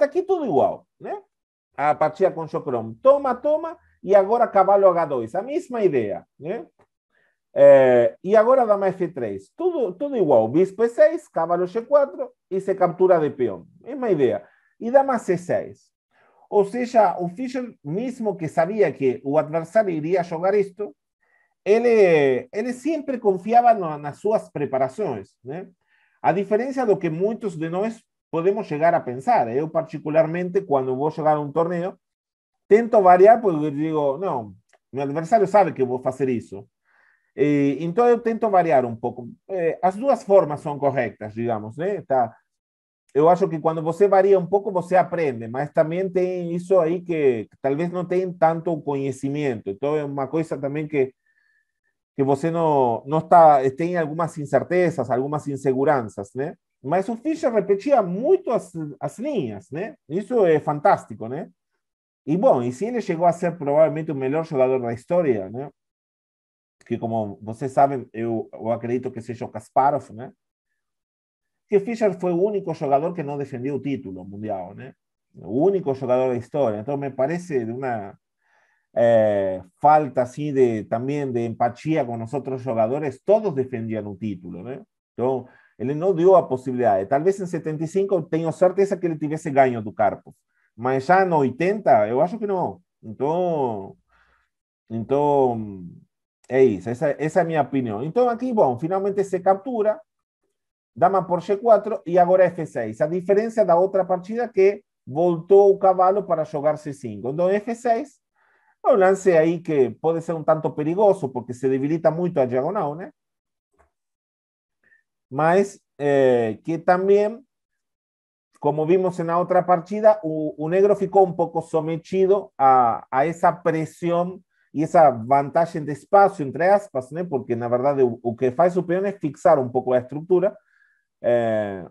até tá aqui tudo igual, né? A partida com chocromo. Toma, toma, e agora cavalo H2. A mesma ideia, né? É, e agora dama F3. Tudo, tudo igual. Bispo E6, cavalo G4 e se captura de peão. Mesma ideia. E dama C6. Ou seja, o Fischer, mesmo que sabia que o adversário iria jogar isto, ele, ele sempre confiava no, nas suas preparações, né? A diferença do que muitos de nós podemos llegar a pensar. ¿eh? Yo particularmente, cuando voy a llegar a un torneo tento variar, porque digo, no, mi adversario sabe que voy a hacer eso, eh, entonces intento variar un poco, eh, las dos formas son correctas, digamos, yo yo acho que cuando você varía un poco, você aprende, pero también tiene eso ahí que, tal vez no tiene tanto conocimiento, entonces es una cosa también que que você no no está, tiene algunas incertezas, algunas inseguranzas, mas o Fischer repetia muito as, as linhas, né? E isso fantástico, né? Y e, bueno, e se ele chegou a ser provavelmente o melhor jogador da história, né? Que como ustedes saben, yo eu acredito que se o Kasparov, né? Que Fischer fue el único jugador que no defendió o título mundial, né? O único de la historia. Entonces me parece de uma falta así de também de empatía con nosotros outros Todos defendían el título, ¿no? Então Ele não deu a possibilidade. Talvez em 75 eu tenho certeza que ele tivesse ganho do carpo mas já no 80 eu acho que não. Então, então é isso, essa, essa é a minha opinião. Então aqui, bom, finalmente se captura, dama por G4 e agora F6. A diferença da outra partida que voltou o cavalo para jogar C5. Então F6 é um lance aí que pode ser um tanto perigoso, porque se debilita muito a diagonal, né? más eh, que también como vimos en la otra partida, el negro ficou un poco sometido a, a presión y esa ventaja de espacio, entre aspas, porque la verdad lo que hace el peón es fixar un poco la estructura. Eh,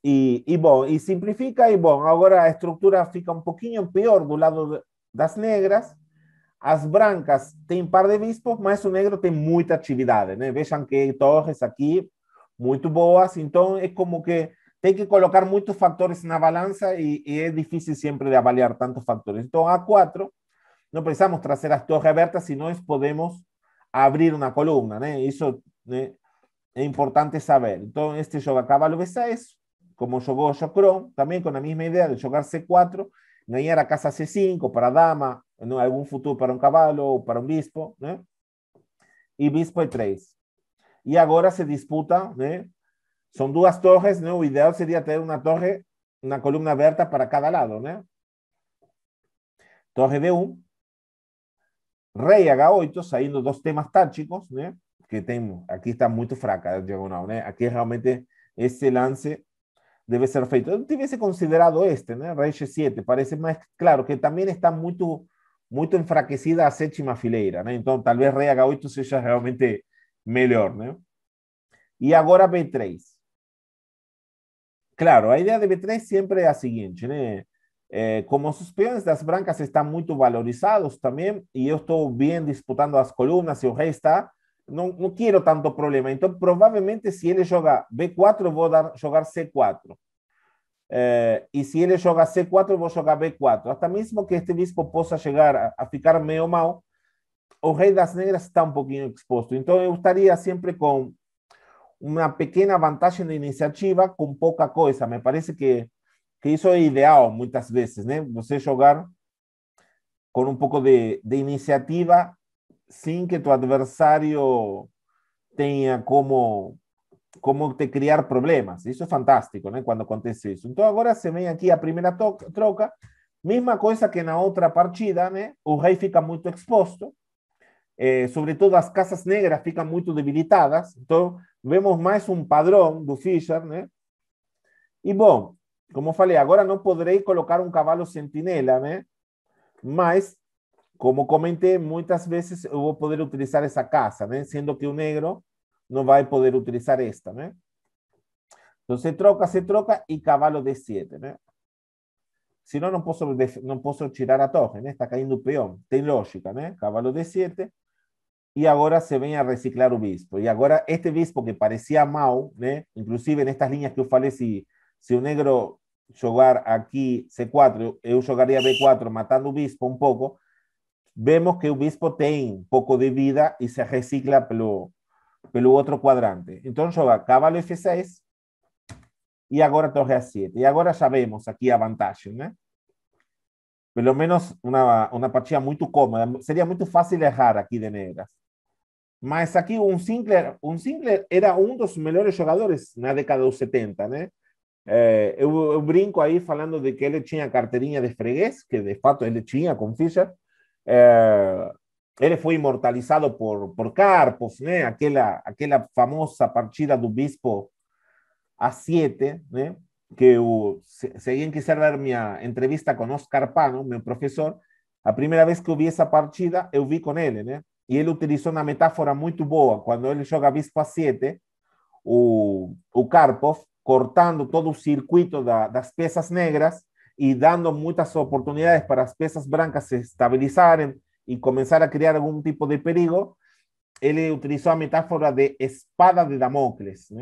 y y simplifica, y bueno, ahora la estructura fica un poquito peor del lado de las negras, las blancas tienen un par de bispos, más o negro tiene mucha atividade, ¿no? Vejam que torres aquí, muy boas, entonces es como que hay que colocar muchos factores en la balanza y e, es difícil siempre de avaliar tantos factores. Entonces A4, no pensamos traer las torres abertas, se es podemos abrir una columna, eso Eso es importante saber. Entonces este joga cavalo B6, como jogou Jocron, también con la misma idea de jugar C4, ganar a casa C5 para dama, ¿no? algún futuro para un caballo o para un bispo, ¿no? Y bispo e 3. Y ahora se disputa, son Son dos torres, ¿no? O ideal sería tener una torre, una columna abierta para cada lado, ¿no? Torre de un. Rey H8, saliendo dos temas tácticos, né? Que tengo, aquí está muy fraca a diagonal, ¿no? realmente este lance debe ser feito. te hubiese considerado este, ¿no? Rey G7, parece más claro que también está muy... Muy enfraquecida a sétima fileira, Entonces, tal vez, rei H8 sea realmente mejor, y Y ahora, B3. Claro, la idea de B3 siempre es la siguiente, eh, como sus peões las blancas están muy valorizados también, y yo estoy bien disputando las columnas y el rey está, no quiero tanto problema. Entonces, probablemente, si él juega B4, voy a jugar C4. Eh, y si él juega C4, voy a jugar B4. Hasta mismo que este bispo possa llegar a, ficar medio mal, o rei das negras está un poquito expuesto. Entonces, me gustaría siempre con una pequeña ventaja de iniciativa con poca cosa. Me parece que, que es ideal muchas veces, ¿no? Você jugar con un poco de, de iniciativa sin que tu adversario tenga como cómo te crear problemas. Eso es fantástico, ¿no? Cuando acontece eso. Entonces, ahora se ve aquí a primera troca, Misma cosa que en la otra partida, ¿no? O rey fica muy expuesto. Eh, sobre todo, las casas negras fican muy debilitadas. Entonces, vemos más un padrón de Fischer, ¿no? Y, bueno, como falei, ahora no podréis colocar un caballo sentinela, ¿no? Más, como comenté, muchas veces voy a poder utilizar esa casa, ¿no? Siendo que un negro no va a poder utilizar esta, Entonces se troca, se troca y caballo de 7 Si no, no puedo no puedo tirar a torre, Está cayendo peón, peón. Tiene lógica, né? de D7. y ahora se viene a reciclar un bispo. Y ahora este bispo que parecía mau, inclusive en estas líneas que os falei, si un negro jugar aquí C4, yo jugaría B4 matando un bispo un poco, vemos que el bispo tiene poco de vida y se recicla pero pelo otro cuadrante. Entonces acaba cavalo F6 y agora torre A7. Y ahora ya vemos aquí a vantagem, né? Pelo menos una uma partida muito cómoda. Seria muito fácil errar aquí de negras. Mas aquí un Sinclair, um Sinclair era um dos melhores jogadores na década dos 70, né? É, eu, eu, brinco ahí falando de que ele tenía carteirinha de fregués, que de fato ele tenía con Fischer, eh, él fue inmortalizado por, por ¿eh? aquella, famosa partida del obispo A7, ¿eh? que si alguien quisiera ver mi ah, entrevista con Oscar Pano, mi profesor, la primera vez que vi esa partida, eu eh, vi con él, y él utilizó una metáfora muy boa. cuando él juega obispo a 7, o, o cortando todo el circuito de las piezas negras y dando muchas oportunidades para las piezas blancas se estabilizarem, y comenzar a crear algún tipo de peligro, él utilizó la metáfora de espada de Damocles.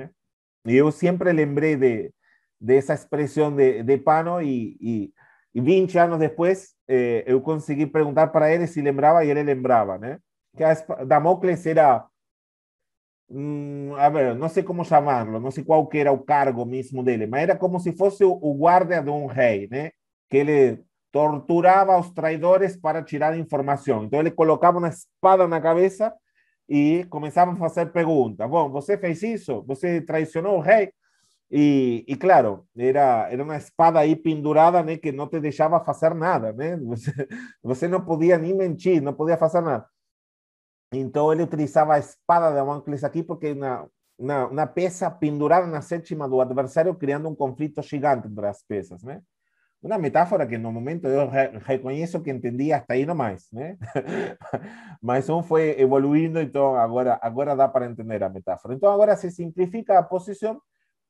Y yo siempre lembré de, de esa expresión de, de Pano y, y, y 20 años después eh, yo conseguí preguntar para él si lembraba y él lembraba. ¿eh? Que Damocles era, mm, a ver, no sé cómo llamarlo, no sé cuál que era el cargo mismo él, pero era como si fuese el guardia de un rey, ¿eh? que él... torturaba a los traidores para tirar información. Entonces le colocaba una espada en la cabeza y comenzaban a hacer preguntas. Bueno, ¿você fez eso? ¿Você traicionó al rey? Y, y, claro, era, era una espada ahí pendurada né, que no te dejaba hacer nada. Né? Você, não no podía ni mentir, no podía hacer nada. Entonces él utilizaba a espada de Damocles aquí porque una, una, una, pendurada en la séptima do adversario, creando un conflicto gigante entre las piezas. Né? Una metáfora que en un momento yo reconozco que entendía hasta ahí nomás, né? ¿eh? Mas fue foi evoluindo, então ahora ahora da para entender la metáfora. Entonces ahora se simplifica la posición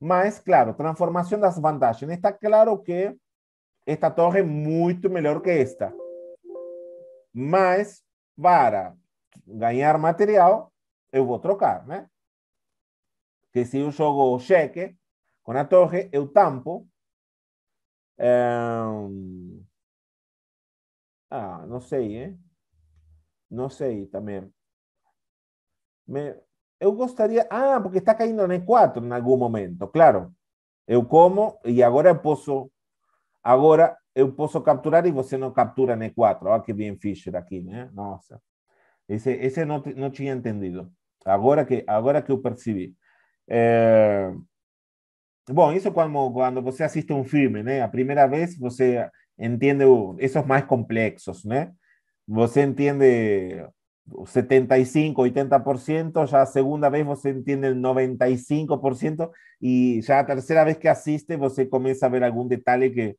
más claro, transformación de las vantagens. Está claro que esta torre es mucho mejor que esta. Pero para ganar material, voy a trocar, ¿eh? Que si eu jogo cheque con la torre, eu tampo É... Ah, não sei, hein? Não sei também. Me... Eu gostaria. Ah, porque está caindo na E4 em algum momento, claro. Eu como e agora eu posso. Agora eu posso capturar e você não captura na E4. Olha ah, que bem Fischer aqui, né? Nossa. Esse, esse não, não tinha entendido. Agora que, agora que eu percebi. É... Bom, isso cuando quando você a un filme, né? A primeira vez você entende uh, esses mais complexos, né? Você entende 75, 80%, já la segunda vez você el 95% Y ya la tercera vez que asiste, você comienza a ver algún detalle que,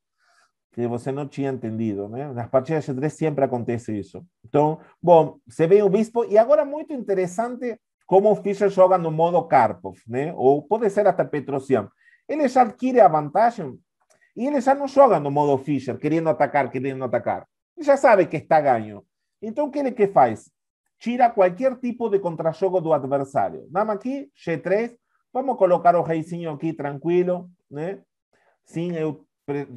que você não tinha entendido, né? Nas partidas de xadrez siempre acontece eso Entonces, bueno, se ve o bispo e agora muito interessante como o Fischer joga no modo Karpov, né? Ou pode ser hasta Petrosian eles adquiere a vantagem y eles ya no jogam en modo Fischer, queriendo atacar, queriendo atacar. Ya sabe que está ganho. entonces ¿qué que faz? Tira cualquier tipo de contragolgo del do adversario aquí, G3, vamos a colocar o reizinho aquí, tranquilo, ¿eh? Sin Sim, eu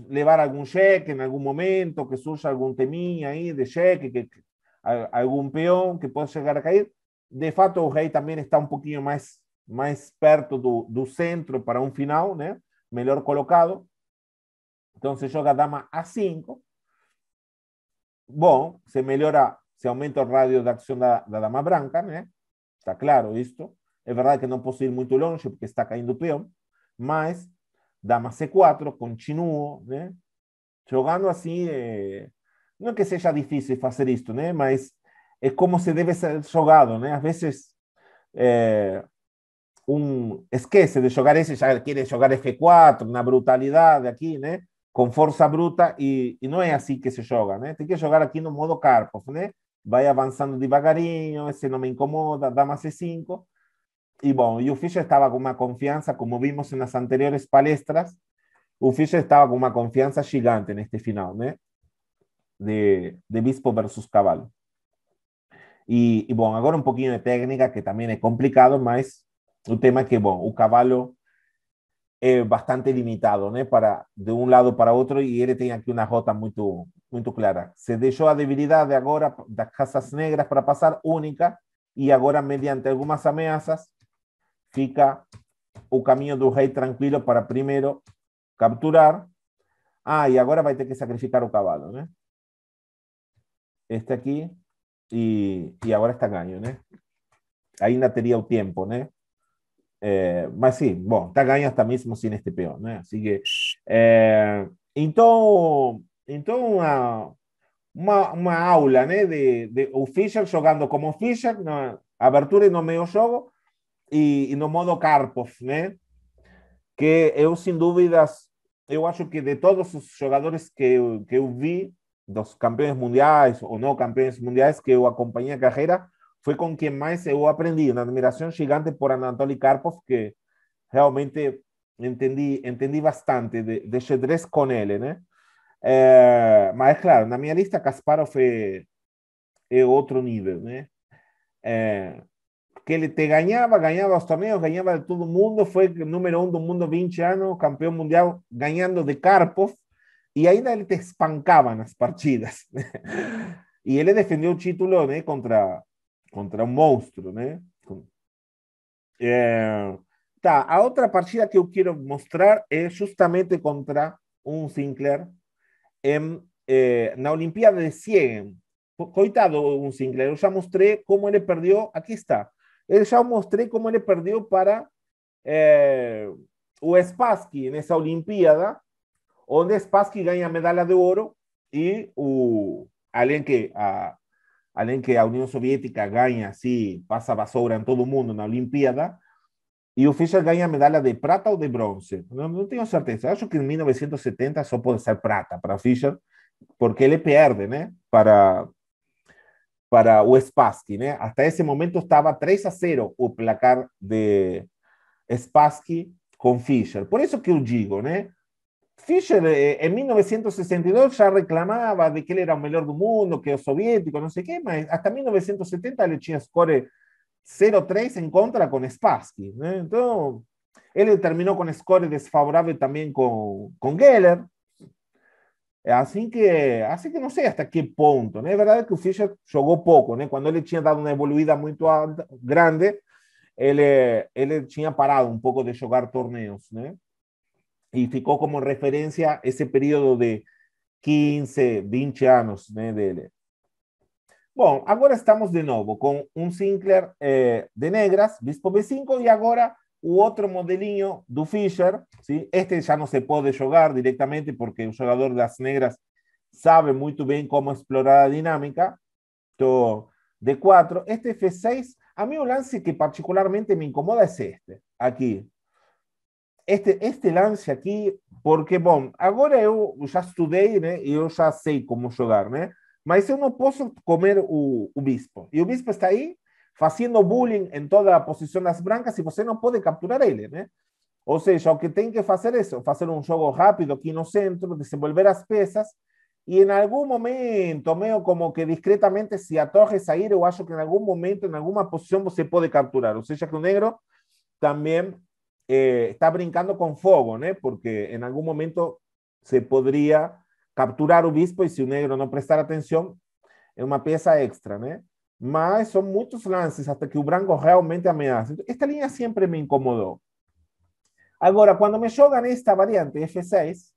levar algum cheque en algún momento, que surja algún teminha aí de cheque, que, peón algum que pueda llegar a caer. De fato, o también também está un poquito más... mais perto do, do centro para um final, né? melhor colocado. Então se joga a dama A5. Bom, se melhora, se aumenta o rádio de ação da, da dama branca, né? Está claro isto. É verdade que não posso ir muito longe porque está caindo o peão, mas dama C4, continuo, né? Jogando assim, é... não é que seja difícil fazer isto, né? Mas é como se deve ser jogado, né? Às vezes é... un esquece de jugar ese, ya quiere jugar F4, brutalidad de aquí, ¿no? ¿eh? Con fuerza bruta, y no es así que se juega, ¿no? ¿eh? Tiene que aquí en un modo Karpov, ¿no? ¿eh? Va avanzando devagarinho, ese no me incomoda, dama C5. Y bueno, y estaba estaba con una confianza, como vimos en las anteriores palestras, Ufficio estaba con una confianza gigante en este final, De, de Bispo versus caballo. Y bueno, ahora un poquito de técnica, que también es complicado, pero un tema que, bueno, el caballo es eh, bastante limitado, no para de un lado para otro y él tiene aquí una muy muy clara. Se debilidad a de agora las casas negras para pasar única y ahora mediante algunas amenazas fica un camino do rey tranquilo para primero capturar. Ah, y ahora va a tener que sacrificar un caballo, ¿no? Este aquí y e agora está ¿no? Ahí no tenía o tiempo, ¿no? Eh, mas sim, bom, está ganhando até mesmo sem este peão, né? Assim que, eh, então, então uma, uma, uma, aula, né? De, de, o Fischer jogando como Fischer, na abertura e no meio jogo, e, e no modo Karpov, né? Que eu, sem dúvidas, eu acho que de todos os jogadores que eu, que eu vi, dos campeões mundiais ou não campeões mundiais que eu acompanhei a carreira, Fue con quien más yo aprendí. Una admiración gigante por Anatoly Karpov, que realmente entendí entendí bastante de, de con él. él, ¿eh? Eh, mas, claro, na minha lista, Kasparov es otro nivel. ¿eh? que él te ganaba, ganaba los torneios, ganaba de todo mundo, fue número uno del mundo 20 campeón campeón mundial, ganando de Karpov, Y ainda él te espancava las partidas. Y él defendió el título contra contra un monstruo, né? Está, tá, a otra partida que yo quiero mostrar es justamente contra un Sinclair en eh, la na de Siegen. Coitado un Sinclair, yo ya mostré cómo él perdió, aquí está. Eu eh, ya mostré cómo él perdió para é, eh, o esa esa Olimpíada, donde Spassky gana medalla de oro y uh, alguien que a ah, além que la Unión Soviética gana, así pasa basura en todo el mundo en la Olimpiada, y Fischer ganha medalla de plata o de bronce, no tengo certeza. Acho que en 1970 solo puede ser plata para Fischer, porque él pierde ¿eh? Para, para o Spassky, né? Até momento estaba 3 a 0 el placar de Spassky con Fischer. Por eso que eu digo, né? ¿eh? Fischer eh, en 1962 ya reclamaba de que él era el mejor del mundo, que era soviético, no sé qué, más. hasta 1970 le tenía score 0-3 en contra con Spassky. Entonces, él terminó con score desfavorable también con, con Geller. Así que, así que no sé hasta qué punto. Es verdad que Fischer jugó poco, cuando él tenía dado una evoluida muy grande, él, eh, él parado un poco de jugar torneos y quedó como referencia ese periodo de 15, 20 años de él. Bueno, ahora estamos de nuevo con un Sinclair eh, de negras, Bispo B5, y ahora o otro modelinho do Fischer. ¿sí? Este ya no se puede jogar directamente porque jugador de las negras sabe muy bien cómo explorar la dinámica. Então, D4. Este F6, a mí un lance que particularmente me incomoda es este, Aquí. este, este lance aqui, porque, bom, agora eu já estudei, né? Eu já sei como jogar, né? Mas eu não posso comer o, o bispo. E o bispo está aí fazendo bullying em toda a posição das brancas e você não pode capturar ele, né? Ou seja, o que tem que fazer é isso, fazer um jogo rápido aqui no centro, desenvolver as peças e em algum momento, meio como que discretamente, se a torre sair, eu acho que em algum momento, em alguma posição, você pode capturar. Ou seja, que o negro também Eh, está brincando con fuego, Porque en algún momento se podría capturar un bispo y si un negro no prestar atención es una pieza extra, né? Mas son muchos lances hasta que un branco realmente amenaza. Esta línea siempre me incomodó ahora cuando me juegan esta variante F6,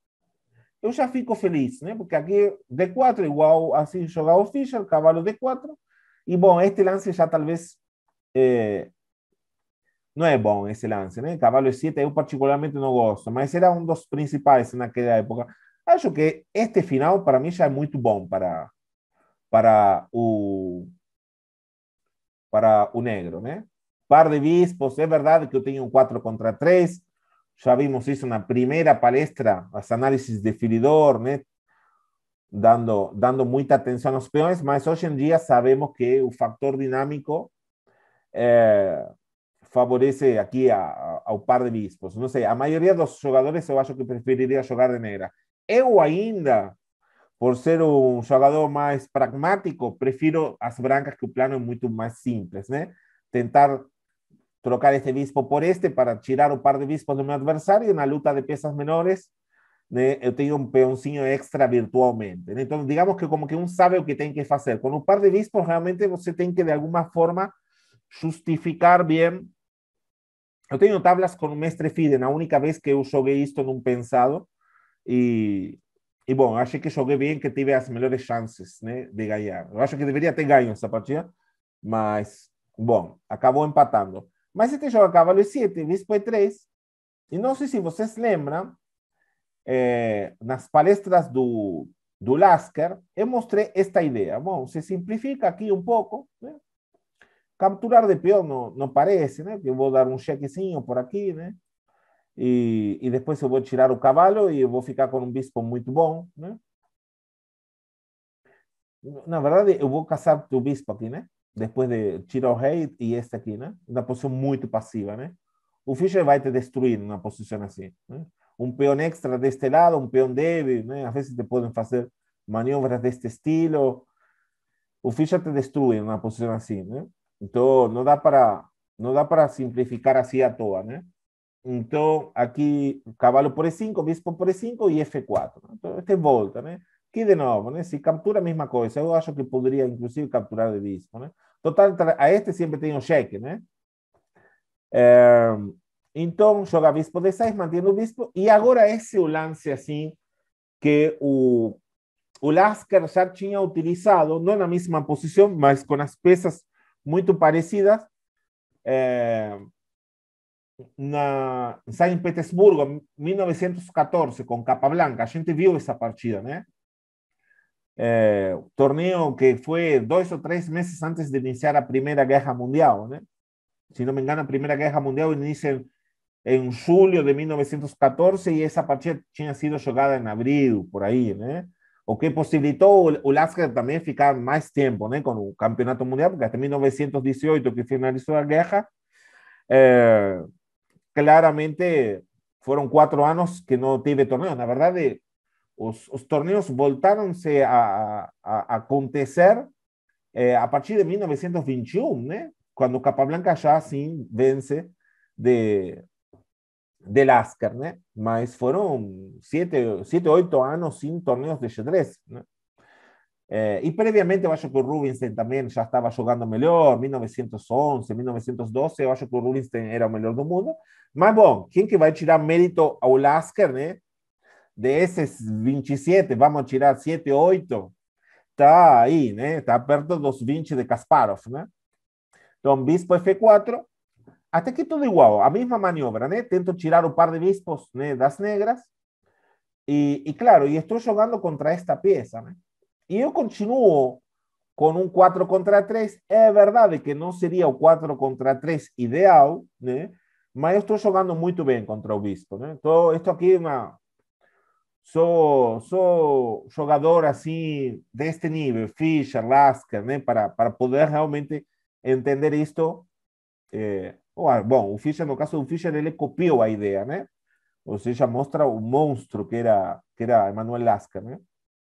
yo ya fico feliz, Porque aquí D4 igual así llega Fischer el caballo D4. y bueno, este lance tal vez vez eh, no es bueno ese lance, né? caballo 7 yo particularmente no gosto, pero era un dos en aquella época. Acho que este final para mí ya es muy bom para para para un negro, né? Par de bispos, es verdad que yo tenía un 4 contra 3. ya vimos hizo una primera palestra, las análisis de Filidor, Dando, mucha atención a los peones, mas hoy en día sabemos que el factor dinámico eh, favorece aquí a, un par de bispos. No sé, a mayoría de los jugadores yo acho que preferiría jugar de negra. Yo ainda, por ser un jugador más pragmático, prefiero las brancas que el plano es mucho más simple. né? Tentar trocar este bispo por este para tirar un par de bispos de mi adversario en la luta de piezas menores, né? Eu un um extra virtualmente. Entonces digamos que como que uno sabe lo que tiene que hacer. Con un par de bispos, realmente usted tiene que de alguna forma justificar bien Eu tengo tablas con un mestre Fiden, la única vez que uso esto en un pensado. Y bueno, bom, que jugué bien, que tive las mejores chances de ganar. Yo acho que debería tener ganho esta partida, mas, bueno, acabó empatando. Mas este jogo cavalo 7, bispo E3. E não sei se vocês lembram, eh, las nas palestras do, Lasker, eu eh, mostré esta idea. Bueno, se simplifica aquí un poco. capturar de peão não, não parece, né? Eu vou dar um chequezinho por aqui, né? E, e depois eu vou tirar o cavalo e eu vou ficar com um bispo muito bom, né? Na verdade, eu vou caçar o bispo aqui, né? Depois de tirar o rei e este aqui, né? Uma posição muito passiva, né? O Fischer vai te destruir numa posição assim, né? Um peão extra deste lado, um peão débil, né? Às vezes te podem fazer manobras deste estilo. O Fischer te destrui numa posição assim, né? Entonces, no da para, no da para simplificar así a toa, ¿no? Entonces, aquí caballo por E5, bispo por E5 y F4. Entonces, este es volta, ¿no? Aquí de nuevo, ¿no? si captura, misma cosa. Yo creo que podría inclusive capturar de bispo, ¿no? Total, a este siempre tengo cheque, em, Entonces Entonces, entonces, bispo D6, mantiene el bispo. y ahora ese lance así, que el o Lasker ya tenía utilizado, en la misma posición, más con las piezas muy parecidas en eh, na Petersburgo, San Petersburgo, 1914, con Capablanca. A gente vio esa partida, ¿no? ¿eh? Eh, torneo que fue dos o tres meses antes de iniciar la Primera Guerra Mundial, si Si no me engano, la Primera Guerra Mundial inicia en julio de 1914 y esa partida tenía sido jugada en abril, por ahí, ¿no? o que posibilitó o Lasker también ficar más tiempo con el campeonato mundial, porque hasta 1918, que finalizó la guerra, eh, claramente fueron cuatro años que no tuve torneos, la verdad los torneos torneos a, acontecer eh, a partir de 1921, cuando Cuando Capablanca ya vence de, del Lasker, ¿no? mas fueron 7 sete, oito años sin torneos de xadrez. 3 eh, Y previamente eu acho que Rubinstein también ya estaba jugando mejor, 1911, 1912, eu acho que Rubinstein era el mejor del mundo. Mas bueno, ¿quién que a tirar mérito a Lasker, De esos 27, vamos a tirar 7, 8, está ahí, né? Está perto dos 20 de Kasparov, ¿no? Don bispo F4, hasta que todo igual, a misma maniobra, ¿no? Tento tirar un par de bispos né, das negras. y claro, y estoy jugando contra esta pieza, ¿no? Y yo continuo con un 4 contra 3. es verdad que no sería o 4 contra 3 ideal, ¿no? Pero estoy jugando muy bien contra el bispo, né? Todo esto aquí, una soy Sou, jugador así de este nivel, Fischer, Lasker, ¿no? Para, para poder realmente entender esto eh, Bom, o Fischer, no caso do Fischer, ele copiou a ideia, né? Ou seja, mostra o monstro que era, que era Emmanuel Lasca, né?